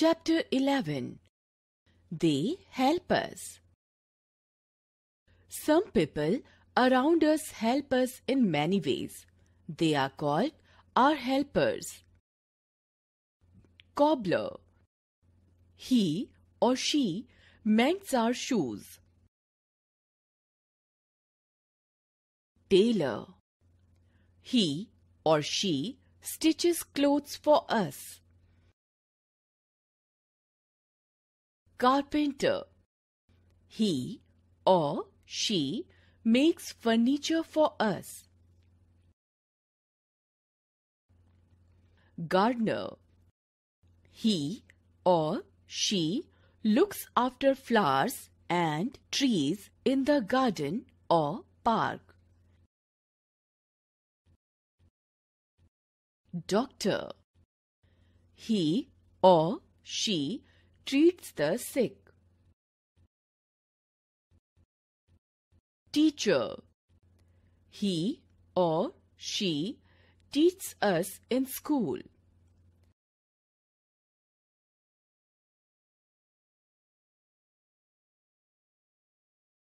Chapter 11 They Help Us Some people around us help us in many ways. They are called our helpers. Cobbler He or she mends our shoes. Tailor He or she stitches clothes for us. carpenter. He or she makes furniture for us. Gardener. He or she looks after flowers and trees in the garden or park. Doctor. He or she treats the sick. Teacher He or she teaches us in school.